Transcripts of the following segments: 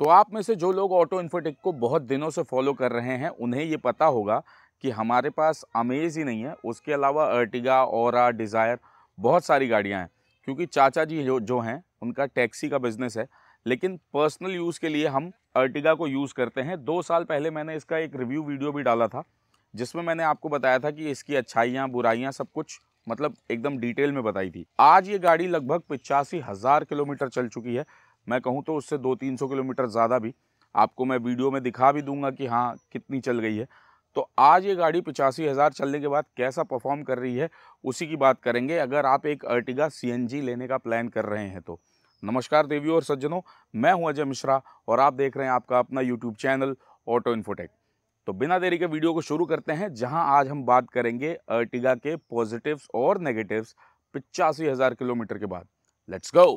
तो आप में से जो लोग ऑटो इन्फोटेक को बहुत दिनों से फॉलो कर रहे हैं उन्हें ये पता होगा कि हमारे पास अमेज ही नहीं है उसके अलावा अर्टिगा और डिज़ायर बहुत सारी गाड़ियाँ हैं क्योंकि चाचा जी जो जो हैं उनका टैक्सी का बिज़नेस है लेकिन पर्सनल यूज़ के लिए हम अर्टिगा को यूज़ करते हैं दो साल पहले मैंने इसका एक रिव्यू वीडियो भी डाला था जिसमें मैंने आपको बताया था कि इसकी अच्छाइयाँ बुराइयाँ सब कुछ मतलब एकदम डिटेल में बताई थी आज ये गाड़ी लगभग पिचासी हज़ार किलोमीटर चल चुकी है मैं कहूँ तो उससे दो तीन सौ किलोमीटर ज़्यादा भी आपको मैं वीडियो में दिखा भी दूंगा कि हाँ कितनी चल गई है तो आज ये गाड़ी पिचासी हज़ार चलने के बाद कैसा परफॉर्म कर रही है उसी की बात करेंगे अगर आप एक अर्टिगा सी लेने का प्लान कर रहे हैं तो नमस्कार देवियों और सज्जनों मैं हूं अजय मिश्रा और आप देख रहे हैं आपका अपना यूट्यूब चैनल ऑटो इन्फोटेक तो बिना देरी के वीडियो को शुरू करते हैं जहां आज हम बात करेंगे अर्टिगा के पॉजिटिव्स और नेगेटिव्स पिचासी हज़ार किलोमीटर के बाद लेट्स गो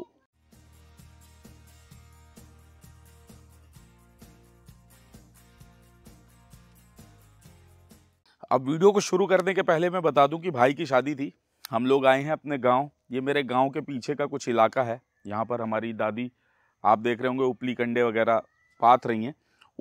अब वीडियो को शुरू करने के पहले मैं बता दूं कि भाई की शादी थी हम लोग आए हैं अपने गांव ये मेरे गांव के पीछे का कुछ इलाका है यहाँ पर हमारी दादी आप देख रहे होंगे उपली कंडे वगैरह पात रही हैं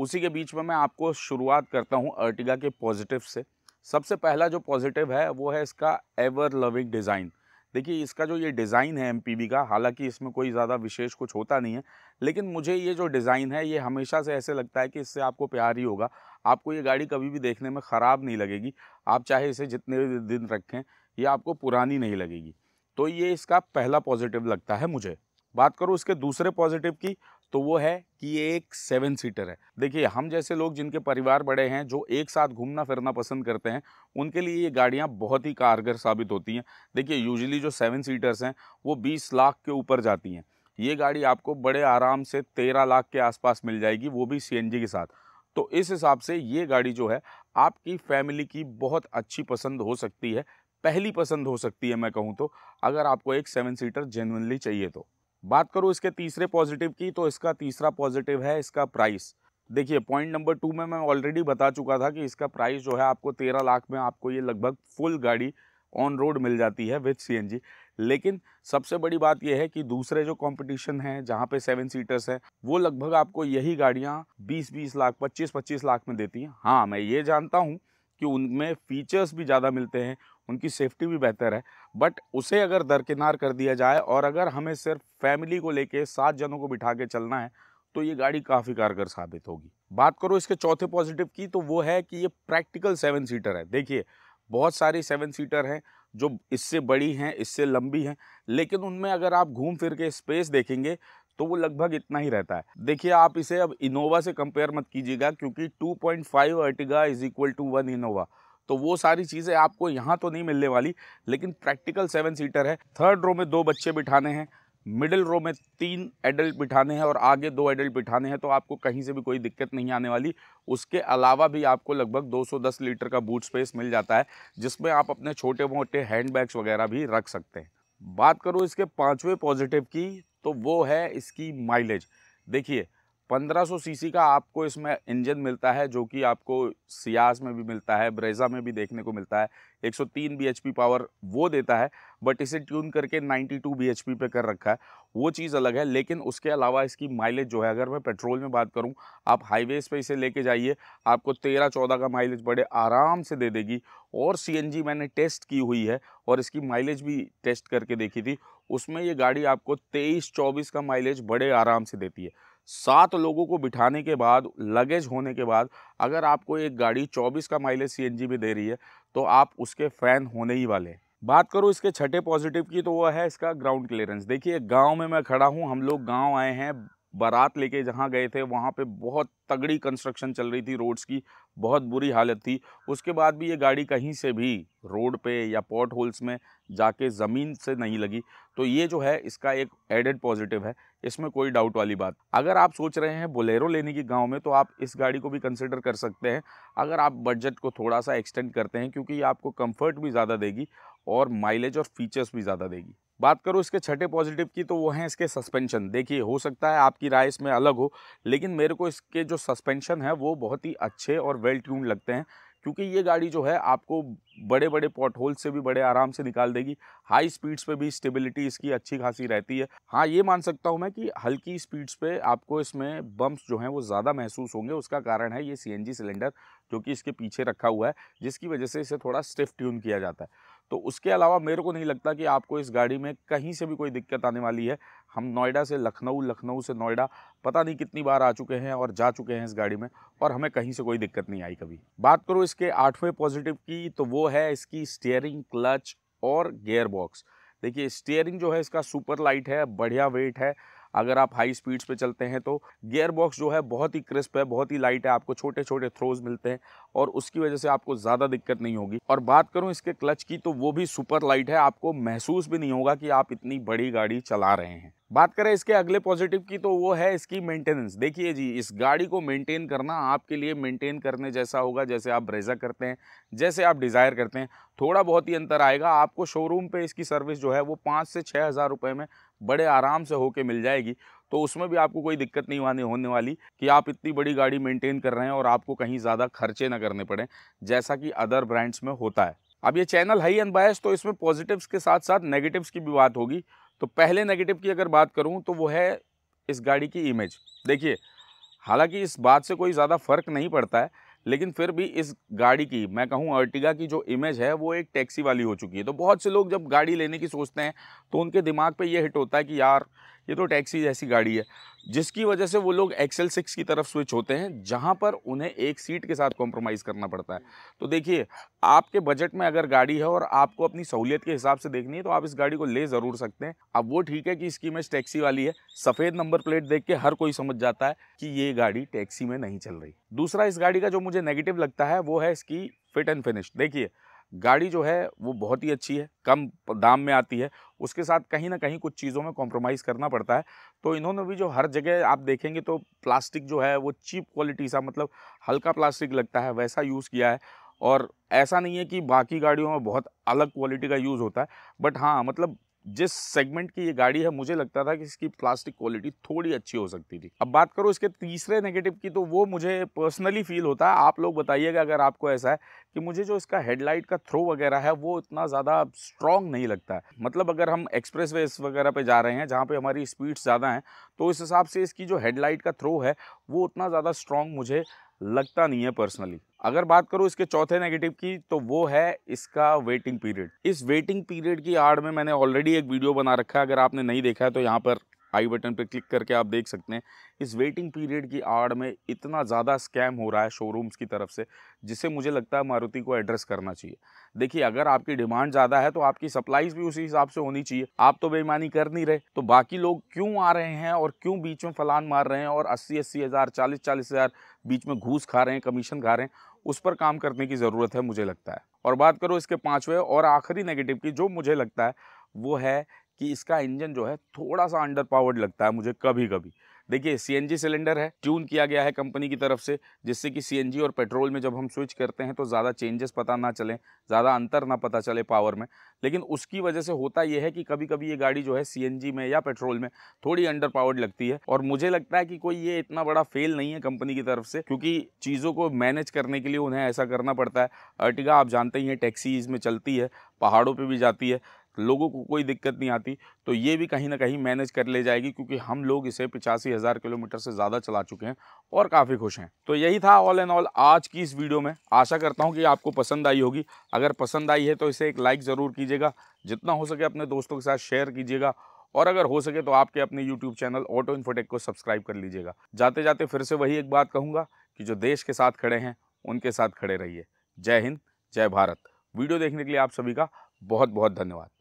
उसी के बीच में मैं आपको शुरुआत करता हूँ अर्टिगा के पॉजिटिव से सबसे पहला जो पॉजिटिव है वो है इसका एवर लविंग डिज़ाइन देखिए इसका जो ये डिज़ाइन है एमपीवी का हालांकि इसमें कोई ज़्यादा विशेष कुछ होता नहीं है लेकिन मुझे ये जो डिज़ाइन है ये हमेशा से ऐसे लगता है कि इससे आपको प्यार ही होगा आपको ये गाड़ी कभी भी देखने में ख़राब नहीं लगेगी आप चाहे इसे जितने भी दिन रखें ये आपको पुरानी नहीं लगेगी तो ये इसका पहला पॉजिटिव लगता है मुझे बात करूँ इसके दूसरे पॉजिटिव की तो वो है कि ये एक सेवन सीटर है देखिए हम जैसे लोग जिनके परिवार बड़े हैं जो एक साथ घूमना फिरना पसंद करते हैं उनके लिए ये गाड़ियाँ बहुत ही कारगर साबित होती हैं देखिए यूजली जो सेवन सीटर्स हैं वो बीस लाख के ऊपर जाती हैं ये गाड़ी आपको बड़े आराम से तेरह लाख के आसपास मिल जाएगी वो भी सी के साथ तो इस हिसाब से ये गाड़ी जो है आपकी फैमिली की बहुत अच्छी पसंद हो सकती है पहली पसंद हो सकती है मैं कहूँ तो अगर आपको एक सेवन सीटर जेनवनली चाहिए तो बात करूँ इसके तीसरे पॉजिटिव की तो इसका तीसरा पॉजिटिव है इसका प्राइस देखिए पॉइंट नंबर टू में मैं ऑलरेडी बता चुका था कि इसका प्राइस जो है आपको तेरह लाख में आपको ये लगभग फुल गाड़ी ऑन रोड मिल जाती है विथ सी लेकिन सबसे बड़ी बात यह है कि दूसरे जो कंपटीशन है जहाँ पे सेवन सीटर्स हैं वो लगभग आपको यही गाड़ियाँ 20-20 लाख 25-25 लाख में देती हैं हाँ मैं ये जानता हूँ कि उनमें फीचर्स भी ज़्यादा मिलते हैं उनकी सेफ्टी भी बेहतर है बट उसे अगर दरकिनार कर दिया जाए और अगर हमें सिर्फ फैमिली को लेके सात जनों को बिठा के चलना है तो ये गाड़ी काफ़ी कारगर साबित होगी बात करो इसके चौथे पॉजिटिव की तो वो है कि ये प्रैक्टिकल सेवन सीटर है देखिए बहुत सारी सेवन सीटर हैं जो इससे बड़ी हैं इससे लंबी हैं लेकिन उनमें अगर आप घूम फिर के स्पेस देखेंगे तो वो लगभग इतना ही रहता है देखिए आप इसे अब इनोवा से कंपेयर मत कीजिएगा क्योंकि 2.5 point Ertiga is equal to one Innova तो वो सारी चीज़ें आपको यहाँ तो नहीं मिलने वाली लेकिन प्रैक्टिकल सेवन सीटर है थर्ड रो में दो बच्चे बिठाने हैं मिडिल रो में तीन एडल्ट बिठाने हैं और आगे दो एडल्ट बिठाने हैं तो आपको कहीं से भी कोई दिक्कत नहीं आने वाली उसके अलावा भी आपको लगभग 210 लीटर का बूट स्पेस मिल जाता है जिसमें आप अपने छोटे मोटे हैंड बैग्स वगैरह भी रख सकते हैं बात करो इसके पाँचवें पॉजिटिव की तो वो है इसकी माइलेज देखिए 1500 सीसी का आपको इसमें इंजन मिलता है जो कि आपको सियास में भी मिलता है ब्रेजा में भी देखने को मिलता है 103 बीएचपी पावर वो देता है बट इसे ट्यून करके 92 बीएचपी पे कर रखा है वो चीज़ अलग है लेकिन उसके अलावा इसकी माइलेज जो है अगर मैं पेट्रोल में बात करूं आप हाईवेज़ पे इसे लेके जाइए आपको 13-14 का माइलेज बड़े आराम से दे देगी और सी मैंने टेस्ट की हुई है और इसकी माइलेज भी टेस्ट करके देखी थी उसमें ये गाड़ी आपको तेईस चौबीस का माइलेज बड़े आराम से देती है सात लोगों को बिठाने के बाद लगेज होने के बाद अगर आपको एक गाड़ी 24 का माइलेज सी में दे रही है तो आप उसके फ़ैन होने ही वाले हैं बात करो इसके छठे पॉजिटिव की तो वह है इसका ग्राउंड क्लियरेंस देखिए गांव में मैं खड़ा हूं हम लोग गांव आए हैं बारात लेके जहाँ गए थे वहाँ पे बहुत तगड़ी कंस्ट्रक्शन चल रही थी रोड्स की बहुत बुरी हालत थी उसके बाद भी ये गाड़ी कहीं से भी रोड पे या पॉट होल्स में जाके ज़मीन से नहीं लगी तो ये जो है इसका एक एडेड पॉजिटिव है इसमें कोई डाउट वाली बात अगर आप सोच रहे हैं बोलेरो लेने की गाँव में तो आप इस गाड़ी को भी कंसिडर कर सकते हैं अगर आप बजट को थोड़ा सा एक्सटेंड करते हैं क्योंकि ये आपको कम्फर्ट भी ज़्यादा देगी और माइलेज और फीचर्स भी ज़्यादा देगी बात करो इसके छठे पॉजिटिव की तो वो हैं इसके सस्पेंशन देखिए हो सकता है आपकी राय इसमें अलग हो लेकिन मेरे को इसके जो सस्पेंशन है वो बहुत ही अच्छे और वेल ट्यून लगते हैं क्योंकि ये गाड़ी जो है आपको बड़े बड़े पॉट होल से भी बड़े आराम से निकाल देगी हाई स्पीड्स पे भी स्टेबिलिटी इसकी अच्छी खासी रहती है हाँ ये मान सकता हूँ मैं कि हल्की स्पीड्स पे आपको इसमें बम्प्स जो हैं वो ज़्यादा महसूस होंगे उसका कारण है ये सीएनजी सिलेंडर जो कि इसके पीछे रखा हुआ है जिसकी वजह से इसे थोड़ा स्टिफ ट्यून किया जाता है तो उसके अलावा मेरे को नहीं लगता कि आपको इस गाड़ी में कहीं से भी कोई दिक्कत आने वाली है हम नोएडा से लखनऊ लखनऊ से नोएडा पता नहीं कितनी बार आ चुके हैं और जा चुके हैं इस गाड़ी में और हमें कहीं से कोई दिक्कत नहीं आई कभी बात करूँ इसके आठवें पॉजिटिव की तो वो है इसकी स्टेयरिंग क्लच और गेयरबॉक्स देखिए स्टेयरिंग जो है इसका सुपर लाइट है बढ़िया वेट है अगर आप हाई स्पीड्स पे चलते हैं तो गियर बॉक्स जो है बहुत ही क्रिस्प है बहुत ही लाइट है आपको छोटे छोटे थ्रोज मिलते हैं और उसकी वजह से आपको ज़्यादा दिक्कत नहीं होगी और बात करूँ इसके क्लच की तो वो भी सुपर लाइट है आपको महसूस भी नहीं होगा कि आप इतनी बड़ी गाड़ी चला रहे हैं बात करें इसके अगले पॉजिटिव की तो वो है इसकी मेंटेनेंस देखिए जी इस गाड़ी को मेंटेन करना आपके लिए मेंटेन करने जैसा होगा जैसे आप ब्रेजा करते हैं जैसे आप डिज़ायर करते हैं थोड़ा बहुत ही अंतर आएगा आपको शोरूम पे इसकी सर्विस जो है वो पाँच से छः हज़ार रुपये में बड़े आराम से होके मिल जाएगी तो उसमें भी आपको कोई दिक्कत नहीं वाने होने वाली कि आप इतनी बड़ी गाड़ी मेंटेन कर रहे हैं और आपको कहीं ज़्यादा खर्चे ना करने पड़े जैसा कि अदर ब्रांड्स में होता है अब ये चैनल हाई ही अनबायस तो इसमें पॉजिटिव्स के साथ साथ नेगेटिव्स की भी बात होगी तो पहले नेगेटिव की अगर बात करूँ तो वो है इस गाड़ी की इमेज देखिए हालांकि इस बात से कोई ज़्यादा फ़र्क नहीं पड़ता है लेकिन फिर भी इस गाड़ी की मैं कहूँ अर्टिगा की जो इमेज है वो एक टैक्सी वाली हो चुकी है तो बहुत से लोग जब गाड़ी लेने की सोचते हैं तो उनके दिमाग पर यह हिट होता है कि यार ये तो टैक्सी जैसी गाड़ी है जिसकी वजह से वो लोग एक्सेल सिक्स की तरफ स्विच होते हैं जहाँ पर उन्हें एक सीट के साथ कॉम्प्रोमाइज़ करना पड़ता है तो देखिए आपके बजट में अगर गाड़ी है और आपको अपनी सहूलियत के हिसाब से देखनी है तो आप इस गाड़ी को ले ज़रूर सकते हैं अब वो ठीक है कि इसकी इमेज टैक्सी वाली है सफ़ेद नंबर प्लेट देख के हर कोई समझ जाता है कि ये गाड़ी टैक्सी में नहीं चल रही दूसरा इस गाड़ी का जो मुझे नेगेटिव लगता है वो है इसकी फिट एंड फिनिश देखिए गाड़ी जो है वो बहुत ही अच्छी है कम दाम में आती है उसके साथ कहीं ना कहीं कुछ चीज़ों में कॉम्प्रोमाइज़ करना पड़ता है तो इन्होंने भी जो हर जगह आप देखेंगे तो प्लास्टिक जो है वो चीप क्वालिटी सा मतलब हल्का प्लास्टिक लगता है वैसा यूज़ किया है और ऐसा नहीं है कि बाकी गाड़ियों में बहुत अलग क्वालिटी का यूज़ होता है बट हाँ मतलब जिस सेगमेंट की ये गाड़ी है मुझे लगता था कि इसकी प्लास्टिक क्वालिटी थोड़ी अच्छी हो सकती थी अब बात करो इसके तीसरे नेगेटिव की तो वो मुझे पर्सनली फील होता है आप लोग बताइएगा अगर आपको ऐसा है कि मुझे जो इसका हेडलाइट का थ्रो वगैरह है वो इतना ज़्यादा स्ट्रॉन्ग नहीं लगता है मतलब अगर हम एक्सप्रेस वगैरह पे जा रहे हैं जहाँ पे हमारी स्पीड्स ज़्यादा हैं तो इस हिसाब से इसकी जो हेडलाइट का थ्रो है वो उतना ज़्यादा स्ट्रॉन्ग मुझे लगता नहीं है पर्सनली अगर बात करूँ इसके चौथे नेगेटिव की तो वो है इसका वेटिंग पीरियड इस वेटिंग पीरियड की आड़ में मैंने ऑलरेडी एक वीडियो बना रखा है अगर आपने नहीं देखा है तो यहाँ पर आई बटन पर क्लिक करके आप देख सकते हैं इस वेटिंग पीरियड की आड़ में इतना ज़्यादा स्कैम हो रहा है शोरूम्स की तरफ से जिसे मुझे लगता है मारुति को एड्रेस करना चाहिए देखिए अगर आपकी डिमांड ज़्यादा है तो आपकी सप्लाईज भी उसी हिसाब से होनी चाहिए आप तो बेईमानी कर नहीं रहे तो बाकी लोग क्यों आ रहे हैं और क्यों बीच में फलान मार रहे हैं और अस्सी अस्सी हज़ार चालीस चालीस हज़ार बीच में घूस खा रहे हैं कमीशन खा रहे हैं उस पर काम करने की ज़रूरत है मुझे लगता है और बात करो इसके पाँचवें और आखिरी नेगेटिव की जो मुझे लगता है वो है कि इसका इंजन जो है थोड़ा सा अंडर पावर्ड लगता है मुझे कभी कभी देखिए सीएनजी सिलेंडर है ट्यून किया गया है कंपनी की तरफ से जिससे कि सीएनजी और पेट्रोल में जब हम स्विच करते हैं तो ज़्यादा चेंजेस पता ना चलें ज़्यादा अंतर ना पता चले पावर में लेकिन उसकी वजह से होता यह है कि कभी कभी ये गाड़ी जो है सी में या पेट्रोल में थोड़ी अंडर पावर्ड लगती है और मुझे लगता है कि कोई ये इतना बड़ा फेल नहीं है कंपनी की तरफ से क्योंकि चीज़ों को मैनेज करने के लिए उन्हें ऐसा करना पड़ता है अर्टिगा आप जानते ही हैं टैक्सी में चलती है पहाड़ों पर भी जाती है लोगों को कोई दिक्कत नहीं आती तो ये भी कहीं ना कहीं मैनेज कर ले जाएगी क्योंकि हम लोग इसे पिचासी हज़ार किलोमीटर से ज़्यादा चला चुके हैं और काफ़ी खुश हैं तो यही था ऑल एंड ऑल आज की इस वीडियो में आशा करता हूँ कि आपको पसंद आई होगी अगर पसंद आई है तो इसे एक लाइक ज़रूर कीजिएगा जितना हो सके अपने दोस्तों के साथ शेयर कीजिएगा और अगर हो सके तो आपके अपने यूट्यूब चैनल ऑटो इन्फोटेक को सब्सक्राइब कर लीजिएगा जाते जाते फिर से वही एक बात कहूँगा कि जो देश के साथ खड़े हैं उनके साथ खड़े रहिए जय हिंद जय भारत वीडियो देखने के लिए आप सभी का बहुत बहुत धन्यवाद